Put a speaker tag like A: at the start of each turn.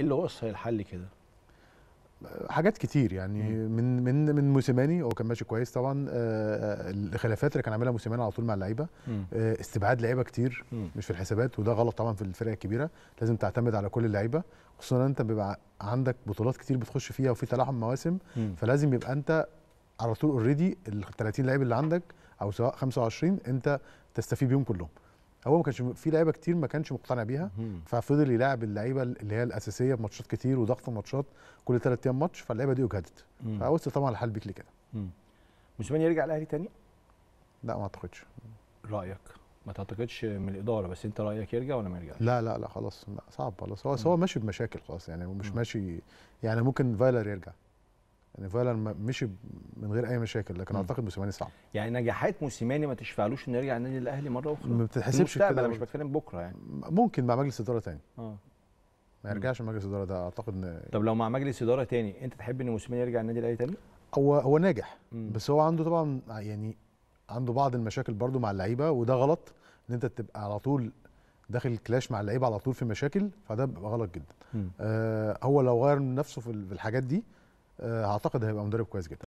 A: ايه اللي وصل الحل كده؟ حاجات كتير يعني مم. من من من موسيماني هو كان ماشي كويس طبعا آه, آه، الخلافات اللي كان عاملها موسيماني على طول مع اللعيبه آه استبعاد لعيبه كتير مم. مش في الحسابات وده غلط طبعا في الفرق الكبيره لازم تعتمد على كل اللعيبه خصوصا انت بيبقى عندك بطولات كتير بتخش فيها وفي تلاحم مواسم مم. فلازم يبقى انت على طول اوريدي ال 30 لعيب اللي عندك او سواء 25 انت تستفيد بيهم كلهم هو ما كانش في لعيبه كتير ما كانش مقتنع بيها ففضل يلعب اللعيبه اللي هي الاساسيه بماتشات كتير وضغط ماتشات كل ثلاث ايام ماتش فاللعيبه دي اجهدت فوصل طبعا الحل بيك لكده موسيماني يرجع الاهلي تاني؟ لا ما اعتقدش رايك ما تعتقدش من الاداره بس انت رايك يرجع ولا ما يرجعش؟ لا لا لا خلاص لا صعب خلاص هو هو ماشي بمشاكل خلاص يعني مش ماشي يعني ممكن فايلر يرجع يعني فايلر مشي من غير اي مشاكل لكن م. اعتقد موسيماني صعب يعني نجاحات موسيماني ما تشفعلوش انه يرجع النادي الاهلي مره اخرى ما بتتحسبش كده انا مش بتكلم بكره يعني ممكن مع مجلس اداره تاني اه ما يرجعش مجلس اداره ده اعتقد ان طب لو مع مجلس اداره تاني انت تحب ان موسيماني يرجع النادي الاهلي تاني هو هو ناجح م. بس هو عنده طبعا يعني عنده بعض المشاكل برده مع اللعيبه وده غلط ان انت تبقى على طول داخل الكلاش مع اللعيبه على طول في مشاكل فده بيبقى غلط جدا آه هو لو غير من نفسه في الحاجات دي آه، اعتقد هيبقى مدرب كويس جدا